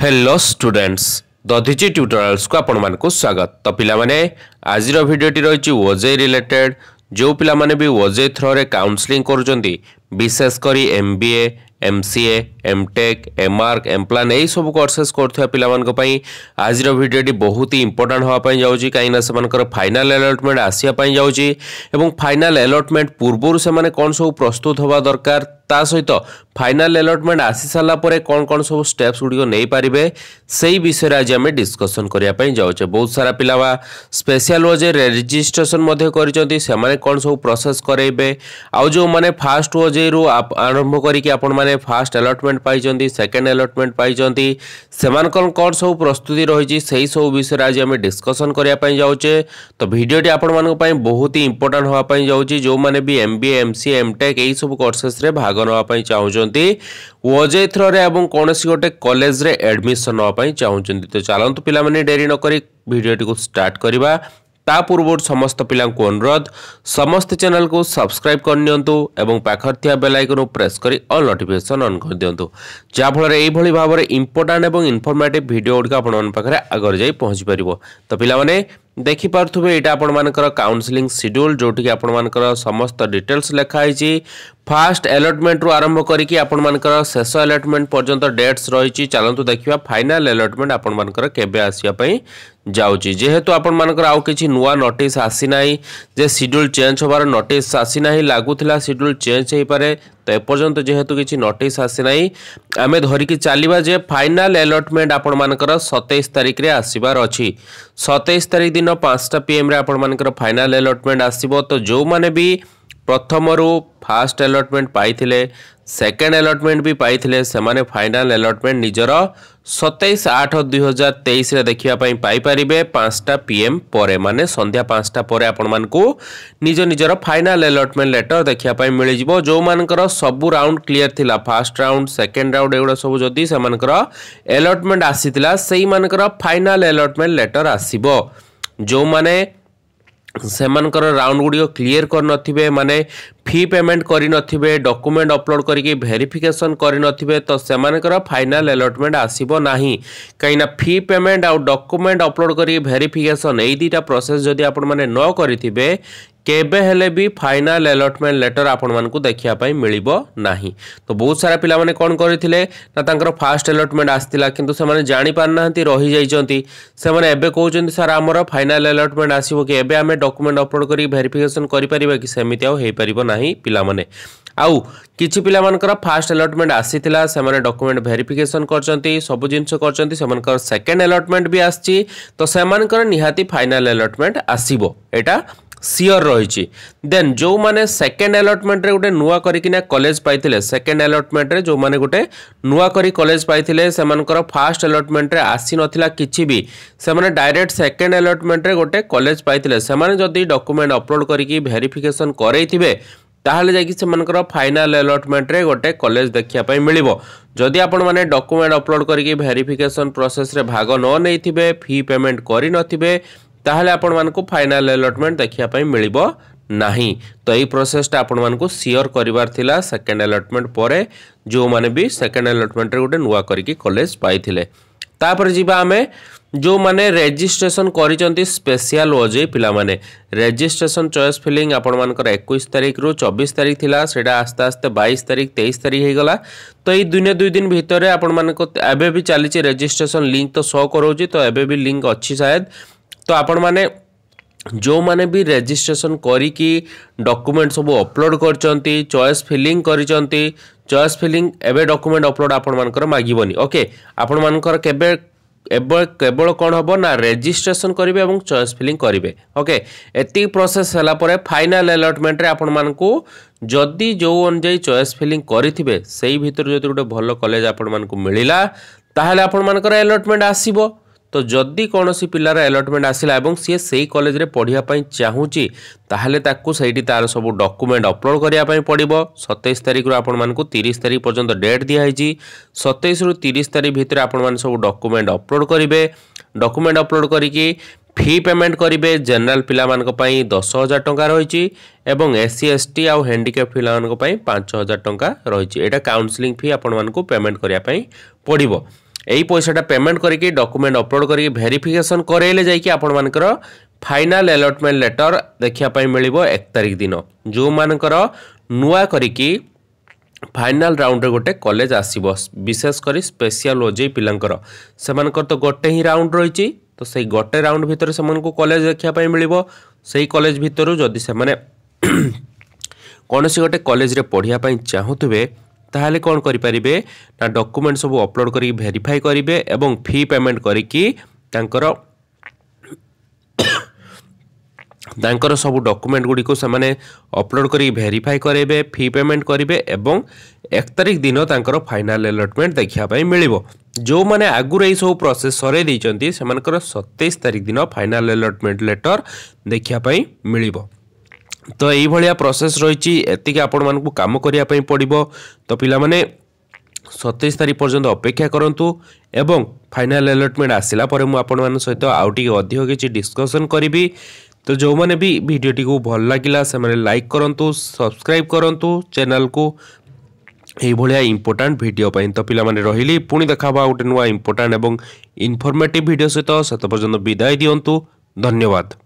hello students दधिची ट्यूटोरियाल्स को आपण मानक स्वागत तो पाने आज भिडटी रही ओजे रिलेटेड जो पाने भी ओजे थ्रो रे काउनसलिंग कर M B A M C M tech M arch M plan ଏଇସବୁ କୋର୍ସେସ୍ କରୁଥିବା ପିଲାମାନଙ୍କ ପାଇଁ ଆଜିର ଭିଡ଼ିଓଟି ବହୁତ ହି ଇମ୍ପୋର୍ଟାଣ୍ଟ ହେବା ପାଇଁ ଯାଉଛି କାହିଁକିନା ସେମାନଙ୍କର ଫାଇନାଲ୍ ଆଲଟମେଣ୍ଟ ଆସିବା ପାଇଁ ଯାଉଛି ଏବଂ ଫାଇନାଲ୍ ଆଲଟମେଣ୍ଟ ପୂର୍ବରୁ ସେମାନେ କ'ଣ ସବୁ ପ୍ରସ୍ତୁତ ହେବା ଦରକାର ତା ସହିତ ଫାଇନାଲ୍ ଆଲଟମେଣ୍ଟ ଆସିସାରିଲା ପରେ କ'ଣ କ'ଣ ସବୁ ଷ୍ଟେପ୍ସ ଗୁଡ଼ିକ ନେଇପାରିବେ ସେଇ ବିଷୟରେ ଆଜି ଆମେ ଡିସ୍କସନ୍ କରିବା ପାଇଁ ଯାଉଛେ ବହୁତ ସାରା ପିଲା ବା ସ୍ପେଶାଲ୍ ୱେଜ୍ ରେଜିଷ୍ଟ୍ରେସନ୍ ମଧ୍ୟ କରିଛନ୍ତି ସେମାନେ କ'ଣ ସବୁ ପ୍ରୋସେସ୍ କରେଇବେ ଆଉ ଯେଉଁମାନେ ଫାଷ୍ଟ ୱେଜ୍ରୁ ଆରମ୍ଭ କରିକି ଆପଣମାନେ ଯେଉଁମାନେ ଫାଷ୍ଟ ଆଲଟମେଣ୍ଟ ପାଇଛନ୍ତି ସେକେଣ୍ଡ ଆଲଟମେଣ୍ଟ ପାଇଛନ୍ତି ସେମାନଙ୍କର କ'ଣ ସବୁ ପ୍ରସ୍ତୁତି ରହିଛି ସେହି ସବୁ ବିଷୟରେ ଆଜି ଆମେ ଡିସ୍କସନ୍ କରିବା ପାଇଁ ଯାଉଛେ ତ ଭିଡ଼ିଓଟି ଆପଣମାନଙ୍କ ପାଇଁ ବହୁତ ହି ଇମ୍ପୋର୍ଟାଣ୍ଟ ହେବା ପାଇଁ ଯାଉଛି ଯେଉଁମାନେ B M B A M C M tech ଏହିସବୁ କୋର୍ସେସ୍ରେ ଭାଗ ନେବା ପାଇଁ ଚାହୁଁଛନ୍ତି ଓଜେ ଥ୍ରୋରେ ଏବଂ କୌଣସି ଗୋଟେ କଲେଜରେ ଆଡ଼ମିସନ୍ ନେବା ପାଇଁ ଚାହୁଁଛନ୍ତି ତ ଚାଲନ୍ତୁ ପିଲାମାନେ ଡେରି ନକରି ଭିଡ଼ିଓଟିକୁ ଷ୍ଟାର୍ଟ କରିବା ତା ପୂର୍ବରୁ ସମସ୍ତ ପିଲାଙ୍କୁ ଅନୁରୋଧ ସମସ୍ତ ଚ୍ୟାନେଲକୁ ସବସ୍କ୍ରାଇବ୍ କରିନିଅନ୍ତୁ ଏବଂ ପାଖରେ ଥିବା ବେଲାଇକନକୁ ପ୍ରେସ୍ କରି ଅଲ୍ ନୋଟିଫିକେସନ୍ ଅନ୍ କରିଦିଅନ୍ତୁ ଯାହାଫଳରେ ଏଇଭଳି ଭାବରେ ଇମ୍ପୋର୍ଟାଣ୍ଟ ଏବଂ ଇନଫର୍ମେଟିଭ୍ ଭିଡ଼ିଓ ଗୁଡ଼ିକ ଆପଣମାନଙ୍କ ପାଖରେ ଆଗରେ ଯାଇ ପହଞ୍ଚିପାରିବ ତ ପିଲାମାନେ ଦେଖିପାରୁଥିବେ ଏଇଟା ଆପଣମାନଙ୍କର କାଉନସିଲିଂ ସିଡ୍ୟୁଲ୍ ଯେଉଁଠିକି ଆପଣମାନଙ୍କର ସମସ୍ତ ଡିଟେଲ୍ସ ଲେଖାହେଇଛି ফার্স্ট আলটমেন্টু আরম্ভ করি আপনার শেষ আলটমেন্ট পর্যন্ত ডেটস রয়েছে চালু দেখা ফাইনাল আলটমেন্ট আপনার কেবে আসবাই যাচ্ছি যেহেতু আপনার আউ কিছু নূয় নোটিস আসি না যে সিড্যুল চেঞ্জ হবার নোটিস আসি না লাগুলা সিড্যুল চেঞ্জ হয়ে পড়ে তো এপর্যন্ত যেহেতু কিছু নোটিস আসিনাই আমি ধরিকি চালিবা যে ফাইনাল এলটমেন্ট আপনার সতেইশ তারিখে আসবার অছি সতেইশ তারিখ দিন পাঁচটা পিএম্রে আপনার ফাইনাল এলটমেন্ট আসব তো যে প্রথমরু ফার্স্ট এলটমেন্ট পাইলে ସେକେଣ୍ଡ ଆଲଟମେଣ୍ଟ ବି ପାଇଥିଲେ ସେମାନେ ଫାଇନାଲ ଆଲଟମେଣ୍ଟ ନିଜର ସତେଇଶ ଆଠ ଦୁଇହଜାର ତେଇଶରେ ଦେଖିବା ପାଇଁ ପାଇପାରିବେ ପାଞ୍ଚଟା ପି ଏମ୍ ପରେ ମାନେ ସନ୍ଧ୍ୟା ପାଞ୍ଚଟା ପରେ ଆପଣମାନଙ୍କୁ ନିଜ ନିଜର ଫାଇନାଲ ଆଲଟମେଣ୍ଟ ଲେଟର ଦେଖିବା ପାଇଁ ମିଳିଯିବ ଯେଉଁମାନଙ୍କର ସବୁ ରାଉଣ୍ଡ କ୍ଲିଅର ଥିଲା ଫାର୍ଷ୍ଟ ରାଉଣ୍ଡ ସେକେଣ୍ଡ ରାଉଣ୍ଡ ଏଗୁଡ଼ା ସବୁ ଯଦି ସେମାନଙ୍କର ଆଲଟମେଣ୍ଟ ଆସିଥିଲା ସେଇମାନଙ୍କର ଫାଇନାଲ ଆଲଟମେଣ୍ଟ ଲେଟର ଆସିବ ଯେଉଁମାନେ ସେମାନଙ୍କର ରାଉଣ୍ଡ ଗୁଡ଼ିକ କ୍ଲିଅର କରିନଥିବେ ମାନେ ଫି ପେମେଣ୍ଟ କରିନଥିବେ ଡକୁମେଣ୍ଟ ଅପଲୋଡ଼ କରିକି ଭେରିଫିକେସନ୍ କରିନଥିବେ ତ ସେମାନଙ୍କର ଫାଇନାଲ୍ ଆଲଟମେଣ୍ଟ ଆସିବ ନାହିଁ କାହିଁକିନା ଫି ପେମେଣ୍ଟ ଆଉ ଡକୁମେଣ୍ଟ ଅପଲୋଡ଼ କରିକି ଭେରିଫିକେସନ୍ ଏଇ ଦୁଇଟା ପ୍ରୋସେସ୍ ଯଦି ଆପଣମାନେ ନ କରିଥିବେ କେବେ ହେଲେ ବି ଫାଇନାଲ୍ ଆଲଟମେଣ୍ଟ ଲେଟର୍ ଆପଣମାନଙ୍କୁ ଦେଖିବା ପାଇଁ ମିଳିବ ନାହିଁ ତ ବହୁତ ସାରା ପିଲାମାନେ କ'ଣ କରିଥିଲେ ନା ତାଙ୍କର ଫାର୍ଷ୍ଟ ଆଲଟମେଣ୍ଟ ଆସିଥିଲା କିନ୍ତୁ ସେମାନେ ଜାଣିପାରୁନାହାନ୍ତି ରହିଯାଇଛନ୍ତି ସେମାନେ ଏବେ କହୁଛନ୍ତି ସାର୍ ଆମର ଫାଇନାଲ୍ ଆଲଟମେଣ୍ଟ ଆସିବ କି ଏବେ ଆମେ ଡକୁମେଣ୍ଟ ଅପଲୋଡ଼ କରି ଭେରିଫିକେସନ୍ କରିପାରିବା କି ସେମିତି ଆଉ ହୋଇପାରିବ ନାହିଁ ପିଲାମାନେ ଆଉ କିଛି ପିଲାମାନଙ୍କର ଫାର୍ଷ୍ଟ ଆଲଟମେଣ୍ଟ ଆସିଥିଲା ସେମାନେ ଡକୁମେଣ୍ଟ ଭେରିଫିକେସନ୍ କରିଛନ୍ତି ସବୁ ଜିନିଷ କରିଛନ୍ତି ସେମାନଙ୍କର ସେକେଣ୍ଡ ଆଲଟମେଣ୍ଟ ବି ଆସିଛି ତ ସେମାନଙ୍କର ନିହାତି ଫାଇନାଲ୍ ଆଲଟମେଣ୍ଟ ଆସିବ ଏଇଟା ସିଓର ରହିଛି ଦେନ୍ ଯେଉଁମାନେ ସେକେଣ୍ଡ ଆଲଟମେଣ୍ଟରେ ଗୋଟେ ନୂଆ କରିକିନା କଲେଜ ପାଇଥିଲେ ସେକେଣ୍ଡ ଆଲଟମେଣ୍ଟରେ ଯେଉଁମାନେ ଗୋଟେ ନୂଆ କରି କଲେଜ ପାଇଥିଲେ ସେମାନଙ୍କର ଫାର୍ଷ୍ଟ ଆଲଟମେଣ୍ଟରେ ଆସିନଥିଲା କିଛି ବି ସେମାନେ ଡାଇରେକ୍ଟ ସେକେଣ୍ଡ ଆଲଟମେଣ୍ଟରେ ଗୋଟେ କଲେଜ ପାଇଥିଲେ ସେମାନେ ଯଦି ଡକୁମେଣ୍ଟ ଅପଲୋଡ଼ କରିକି ଭେରିଫିକେସନ୍ କରେଇଥିବେ ତାହେଲେ ଯାଇକି ସେମାନଙ୍କର ଫାଇନାଲ୍ ଆଲଟମେଣ୍ଟରେ ଗୋଟେ କଲେଜ ଦେଖିବା ପାଇଁ ମିଳିବ ଯଦି ଆପଣମାନେ ଡକୁମେଣ୍ଟ ଅପଲୋଡ଼ କରିକି ଭେରିଫିକେସନ୍ ପ୍ରୋସେସରେ ଭାଗ ନ ନେଇଥିବେ ଫି ପେମେଣ୍ଟ କରିନଥିବେ ତାହେଲେ ଆପଣମାନଙ୍କୁ ଫାଇନାଲ୍ ଆଲଟମେଣ୍ଟ ଦେଖିବା ପାଇଁ ମିଳିବ ନାହିଁ ତ ଏଇ ପ୍ରୋସେସଟା ଆପଣମାନଙ୍କୁ ସିଓର କରିବାର ଥିଲା ସେକେଣ୍ଡ ଆଲଟମେଣ୍ଟ ପରେ ଯେଉଁମାନେ ବି ସେକେଣ୍ଡ ଆଲଟମେଣ୍ଟରେ ଗୋଟେ ନୂଆ କରିକି କଲେଜ ପାଇଥିଲେ ତାପରେ ଯିବା ଆମେ ଯେଉଁମାନେ ରେଜିଷ୍ଟ୍ରେସନ କରିଛନ୍ତି ସ୍ପେଶିଆଲ ଓଜେଇ ପିଲାମାନେ ରେଜିଷ୍ଟ୍ରେସନ ଚଏସ୍ ଫିଲିଂ ଆପଣମାନଙ୍କର ଏକୋଇଶ ତାରିଖରୁ ଚବିଶ ତାରିଖ ଥିଲା ସେଇଟା ଆସ୍ତେ ଆସ୍ତେ ବାଇଶ ତାରିଖ ତେଇଶ ତାରିଖ ହୋଇଗଲା ତ ଏଇ ଦିନେ ଦୁଇ ଦିନ ଭିତରେ ଆପଣମାନଙ୍କ ଏବେ ବି ଚାଲିଛି ରେଜିଷ୍ଟ୍ରେସନ ଲିଙ୍କ ତ ଶୋ କରାଉଛି ତ ଏବେ ବି ଲିଙ୍କ ଅଛି ସାୟଦ তো ଆପଣମାନେ ଯେଉଁମାନେ ବି ରେଜିଷ୍ଟ୍ରେସନ୍ କରିକି ଡକୁମେଣ୍ଟ ସବୁ ଅପଲୋଡ଼ କରିଛନ୍ତି ଚଏସ୍ ଫିଲିଂ କରିଛନ୍ତି ଚଏସ୍ ଫିଲିଂ ଏବେ ଡକୁମେଣ୍ଟ ଅପଲୋଡ଼ ଆପଣମାନଙ୍କର ମାଗିବନି ଓକେ ଆପଣମାନଙ୍କର କେବେ ଏବେ କେବଳ କ'ଣ ହେବ ନା ରେଜିଷ୍ଟ୍ରେସନ୍ କରିବେ ଏବଂ ଚଏସ୍ ଫିଲିଂ କରିବେ ଓକେ ଏତିକି ପ୍ରୋସେସ୍ ହେଲା ପରେ ଫାଇନାଲ୍ ଆଲଟମେଣ୍ଟରେ ଆପଣମାନଙ୍କୁ ଯଦି ଯେଉଁ ଅନୁଯାୟୀ ଚଏସ୍ ଫିଲିଂ କରିଥିବେ ସେଇ ଭିତରୁ ଯଦି ଗୋଟେ ଭଲ କଲେଜ ଆପଣମାନଙ୍କୁ ମିଳିଲା ତାହେଲେ ଆପଣମାନଙ୍କର ଆଲଟମେଣ୍ଟ ଆସିବ ତ ଯଦି କୌଣସି ପିଲାର ଆଲଟମେଣ୍ଟ ଆସିଲା ଏବଂ ସିଏ ସେଇ କଲେଜରେ ପଢ଼ିବା ପାଇଁ ଚାହୁଁଛି ତାହେଲେ ତାକୁ ସେଇଠି ତା'ର ସବୁ ଡକୁମେଣ୍ଟ ଅପଲୋଡ଼ କରିବା ପାଇଁ ପଡ଼ିବ ସତେଇଶ ତାରିଖରୁ ଆପଣମାନଙ୍କୁ ତିରିଶ ତାରିଖ ପର୍ଯ୍ୟନ୍ତ ଡେଟ୍ ଦିଆହେଇଛି ସତେଇଶରୁ ତିରିଶ ତାରିଖ ଭିତରେ ଆପଣମାନେ ସବୁ ଡକୁମେଣ୍ଟ ଅପଲୋଡ଼ କରିବେ ଡକୁମେଣ୍ଟ ଅପଲୋଡ଼ କରିକି ଫି ପେମେଣ୍ଟ କରିବେ ଜେନେରାଲ ପିଲାମାନଙ୍କ ପାଇଁ ଦଶ ହଜାର ଟଙ୍କା ରହିଛି ଏବଂ ଏସ୍ ସି ଏସ୍ ଟି ଆଉ ହ୍ୟାଣ୍ଡିକ୍ୟାପ୍ ପିଲାମାନଙ୍କ ପାଇଁ ପାଞ୍ଚ ହଜାର ଟଙ୍କା ରହିଛି ଏଇଟା କାଉନସିଲିଂ ଫି ଆପଣମାନଙ୍କୁ ପେମେଣ୍ଟ କରିବା ପାଇଁ ପଡ଼ିବ এই পয়সাটা পেমেন্ট করিকি ডকুমেন্ট অপলোড করিকি ভেরিফিকেসন করাইলে যাইকি আপনার ফাইনাল আলটমেন্ট লেটর দেখা মিলব এক তারিখ দিন যেমানকর নূয়া করিকি ফাইনাল রাউন্ডরে গোটে কলেজ আসব বিশেষ করে স্পেশাল ওজেই পিলাঙ্কর সেমানকর তো গোটে হি রাউন্ড রয়েছে তো সেই গোটে রাউন্ড ভিতরে সেমানকু কলেজ দেখা মিলব সেই কলেজ ভিতর যদি সেমানে কোণী গোটে কলেজরে পড়া চাহুবে তাহলে কোণ করে পারিবে না ডকুমেন্ট সব অপলোড করি ভেরিফাই করিবে এবং ফি পেমেন্ট করিকি তাঙ্কর ତାଙ୍କର ସବୁ ଡକୁମେଣ୍ଟ ଗୁଡ଼ିକୁ ସେମାନେ ଅପଲୋଡ଼ କରିକି ଭେରିଫାଇ କରାଇବେ ଫି ପେମେଣ୍ଟ କରିବେ ଏବଂ ଏକ ତାରିଖ ଦିନ ତାଙ୍କର ଫାଇନାଲ୍ ଆଲଟମେଣ୍ଟ ଦେଖିବା ପାଇଁ ମିଳିବ ଯେଉଁମାନେ ଆଗରୁ ଏହିସବୁ ପ୍ରୋସେସ୍ ସରାଇ ଦେଇଛନ୍ତି ସେମାନଙ୍କର ସତେଇଶ ତାରିଖ ଦିନ ଫାଇନାଲ୍ ଆଲଟମେଣ୍ଟ ଲେଟର ଦେଖିବା ପାଇଁ ମିଳିବ ତ ଏଇଭଳିଆ ପ୍ରୋସେସ୍ ରହିଛି ଏତିକି ଆପଣମାନଙ୍କୁ କାମ କରିବା ପାଇଁ ପଡ଼ିବ ତ ପିଲାମାନେ ସତେଇଶ ତାରିଖ ପର୍ଯ୍ୟନ୍ତ ଅପେକ୍ଷା କରନ୍ତୁ ଏବଂ ଫାଇନାଲ୍ ଆଲଟମେଣ୍ଟ ଆସିଲା ପରେ ମୁଁ ଆପଣମାନଙ୍କ ସହିତ ଆଉ ଟିକେ ଅଧିକ କିଛି ଡିସ୍କସନ୍ କରିବି ତ ଯେଉଁମାନେ ବି ଭିଡ଼ିଓଟିକୁ ଭଲ ଲାଗିଲା ସେମାନେ ଲାଇକ୍ କରନ୍ତୁ ସବସ୍କ୍ରାଇବ୍ କରନ୍ତୁ ଚ୍ୟାନେଲ୍କୁ ଏଇଭଳିଆ ଇମ୍ପୋର୍ଟାଣ୍ଟ ଭିଡ଼ିଓ ପାଇଁ ତ ପିଲାମାନେ ରହିଲି ପୁଣି ଦେଖାହେବା ଗୋଟେ ନୂଆ ଇମ୍ପୋର୍ଟାଣ୍ଟ ଏବଂ ଇନଫର୍ମେଟିଭ୍ ଭିଡ଼ିଓ ସହିତ ସେତେ ପର୍ଯ୍ୟନ୍ତ ବିଦାୟ ଦିଅନ୍ତୁ ଧନ୍ୟବାଦ